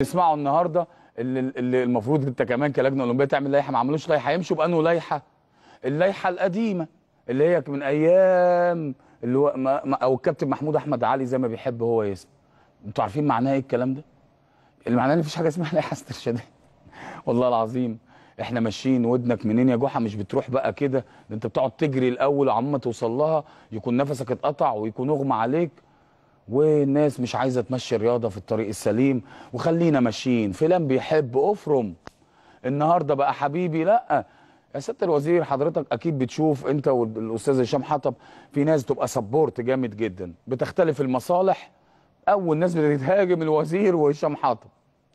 نسمعه النهارده اللي, اللي المفروض انت كمان كلجنه اولمبيه تعمل لائحه ما عملوش لائحه هيمشوا بانه لائحه اللائحه القديمه اللي هي من ايام اللي هو ما او الكابتن محمود احمد علي زي ما بيحب هو يسمع انتوا عارفين معناه ايه الكلام ده المعنى ان مفيش حاجه اسمها لائحه استرشاديه والله العظيم احنا ماشيين ودنك منين يا جحا مش بتروح بقى كده انت بتقعد تجري الاول ما توصل لها يكون نفسك اتقطع ويكون اغمى عليك والناس مش عايزه تمشي الرياضه في الطريق السليم وخلينا ماشيين فلان بيحب افرم النهارده بقى حبيبي لا يا سياده الوزير حضرتك اكيد بتشوف انت والاستاذ هشام حطب في ناس تبقى سبورت جامد جدا بتختلف المصالح اول ناس بتهاجم الوزير وهشام حطب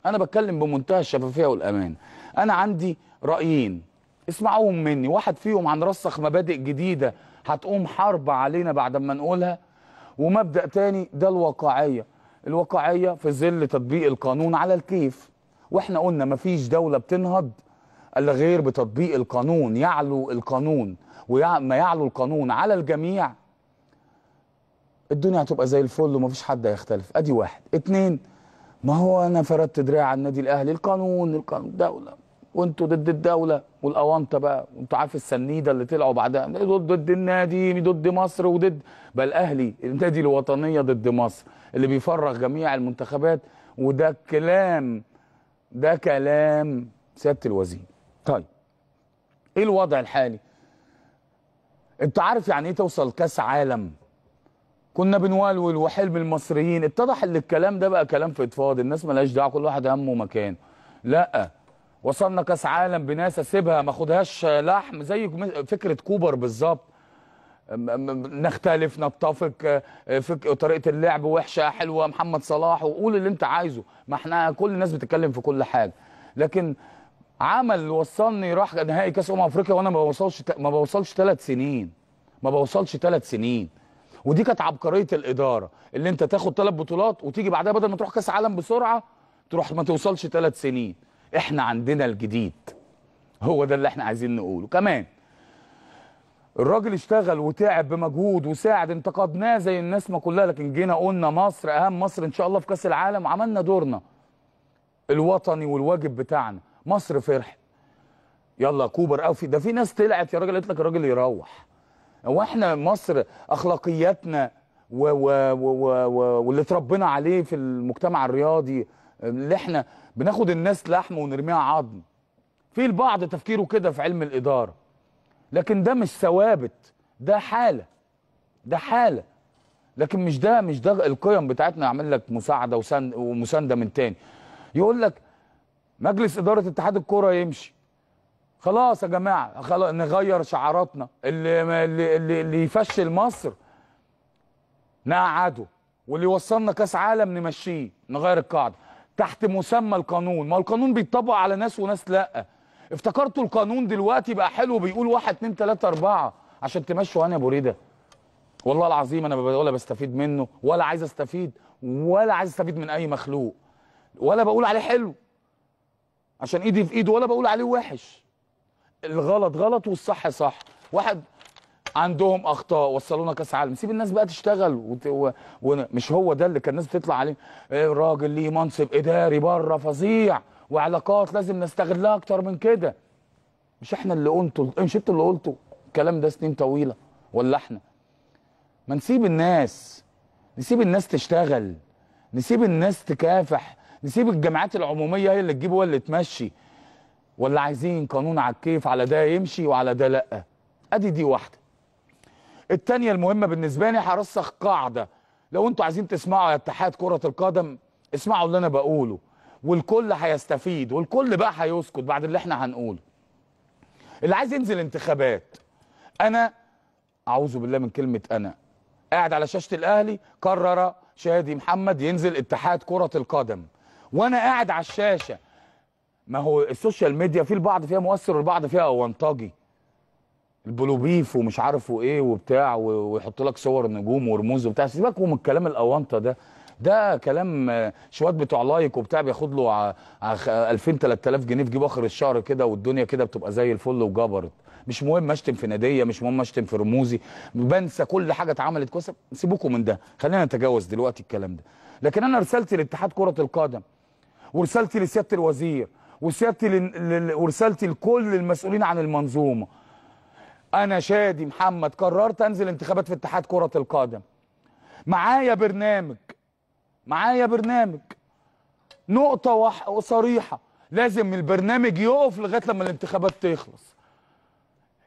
انا بتكلم بمنتهى الشفافيه والامان انا عندي رايين اسمعوهم مني واحد فيهم عن رسخ مبادئ جديده هتقوم حرب علينا بعد ما نقولها ومبدا تاني ده الواقعيه الواقعيه في ظل تطبيق القانون على الكيف واحنا قلنا مفيش دوله بتنهض الا غير بتطبيق القانون يعلو القانون وما يعلو القانون على الجميع الدنيا هتبقى زي الفل ومفيش حد هيختلف ادي واحد اتنين ما هو انا فردت دراع النادي الاهلي القانون القانون دوله وانتوا ضد الدوله والاونطه بقى وانتوا عارف السنيده اللي طلعوا بعدها ضد النادي ضد مصر وضد بل اهلي النادي الوطنيه ضد مصر اللي بيفرغ جميع المنتخبات وده كلام ده كلام سياده الوزير طيب ايه الوضع الحالي انت عارف يعني ايه توصل كاس عالم كنا بنولول وحلم المصريين اتضح ان الكلام ده بقى كلام في اتفاض الناس ملهاش دعوه كل واحد همه مكانه لا وصلنا كاس عالم بناس اسيبها ما خدهاش لحم زي فكره كوبر بالظبط نختلف نتفق آه، فك... طريقه اللعب وحشه حلوه محمد صلاح وقول اللي انت عايزه ما احنا كل الناس بتتكلم في كل حاجه لكن عمل وصلني راح نهائي كاس امم افريقيا وانا ما بوصلش ما بوصلش ثلاث سنين ما بوصلش ثلاث سنين ودي كانت عبقريه الاداره اللي انت تاخد ثلاث بطولات وتيجي بعدها بدل ما تروح كاس عالم بسرعه تروح ما توصلش ثلاث سنين احنا عندنا الجديد هو ده اللي احنا عايزين نقوله كمان الراجل اشتغل وتعب بمجهود وساعد انتقدناه زي الناس ما كلها لكن جينا قلنا مصر اهم مصر ان شاء الله في كاس العالم عملنا دورنا الوطني والواجب بتاعنا مصر فرحت يلا كوبر او في ده في ناس طلعت يا راجل قالت لك الراجل يروح هو احنا مصر اخلاقياتنا و و و واللي اتربينا عليه في المجتمع الرياضي اللي احنا بناخد الناس لحم ونرميها عظم في البعض تفكيره كده في علم الاداره لكن ده مش ثوابت ده حاله ده حاله لكن مش ده مش ده القيم بتاعتنا اعمل لك مساعده وسند ومسانده من تاني يقول لك مجلس اداره اتحاد الكوره يمشي خلاص يا جماعه خلاص نغير شعاراتنا اللي اللي اللي يفشل مصر نقعده واللي يوصلنا كاس عالم نمشيه نغير القاعده تحت مسمى القانون ما القانون بيطبق على ناس وناس لا افتكرتوا القانون دلوقتي بقى حلو بيقول واحد اتنين تلاته اربعه عشان تمشوا هاني ابو ريده والله العظيم انا ولا بستفيد منه ولا عايز استفيد ولا عايز استفيد من اي مخلوق ولا بقول عليه حلو عشان ايدي في ايده ولا بقول عليه وحش الغلط غلط والصح صح واحد عندهم اخطاء وصلونا كاس عالم سيب الناس بقى تشتغل ومش هو ده اللي كان الناس بتطلع عليه الراجل إيه، ليه منصب اداري بره فظيع وعلاقات لازم نستغلها اكتر من كده مش احنا اللي قلته إيه، مش انت اللي قلته الكلام ده سنين طويله ولا احنا ما نسيب الناس نسيب الناس تشتغل نسيب الناس تكافح نسيب الجامعات العموميه هي اللي تجيب ولا اللي تمشي ولا عايزين قانون على الكيف على ده يمشي وعلى ده لا ادي دي واحده الثانيه المهمه بالنسبه لي هرسخ قاعده لو انتوا عايزين تسمعوا يا اتحاد كره القدم اسمعوا اللي انا بقوله والكل هيستفيد والكل بقى هيسكت بعد اللي احنا هنقوله اللي عايز ينزل انتخابات انا اعوذ بالله من كلمه انا قاعد على شاشه الاهلي قرر شادي محمد ينزل اتحاد كره القدم وانا قاعد على الشاشه ما هو السوشيال ميديا في البعض فيها مؤثر والبعض فيها اونطاجي البلوبيف ومش عارفه ايه وبتاع ويحط لك صور نجوم ورموز وبتاع سيبك من الكلام الاونطه ده ده كلام آه، شوات بتوع لايك وبتاع بياخد له 2000 3000 جنيه في جيب اخر الشهر كده والدنيا كده بتبقى زي الفل وجبرت مش مهم اشتم في ناديه مش مهم اشتم في رموزي بنسى كل حاجه اتعملت كويسه سيبوكم من ده خلينا نتجاوز دلوقتي الكلام ده لكن انا رسالتي لاتحاد كره القدم ورسالتي لسياده الوزير وسيادتي ورسالتي لكل المسؤولين عن المنظومه انا شادي محمد قررت انزل انتخابات في اتحاد كره القدم معايا برنامج معايا برنامج نقطه وح... صريحه لازم البرنامج يقف لغايه لما الانتخابات تخلص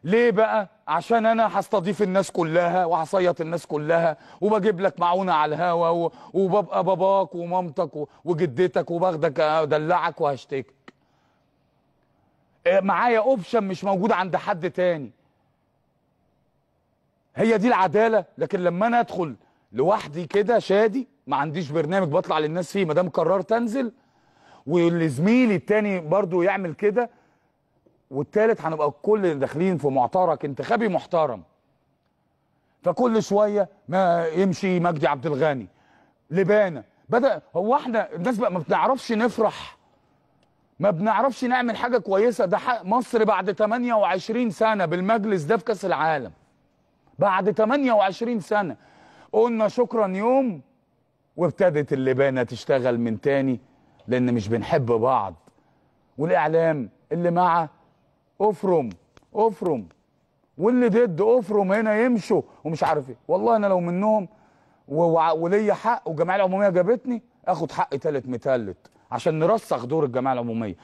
ليه بقى عشان انا هستضيف الناس كلها وهصيط الناس كلها وبجيب لك معونه على الهوا وببقى باباك ومامتك وجدتك وباخدك ادلعك وهشتكك آه، معايا اوبشن مش موجود عند حد تاني هي دي العداله لكن لما انا ادخل لوحدي كده شادي ما عنديش برنامج بطلع للناس فيه ما دام قررت انزل والزميلي التاني برضو يعمل كده والتالت هنبقى كل داخلين في معترك انتخابي محترم فكل شويه ما يمشي مجدي عبد الغني لبانه بدا هو احنا الناس بقى ما بنعرفش نفرح ما بنعرفش نعمل حاجه كويسه ده مصر بعد 28 سنه بالمجلس ده في كاس العالم بعد 28 سنة قلنا شكرا يوم وابتدت اللبانة تشتغل من تاني لأن مش بنحب بعض والإعلام اللي مع افرم افرم واللي ضد افرم هنا يمشوا ومش عارف ايه والله انا لو منهم وليا حق والجمعيه العموميه جابتني اخد حق تالت متلت عشان نرسخ دور الجمعيه العموميه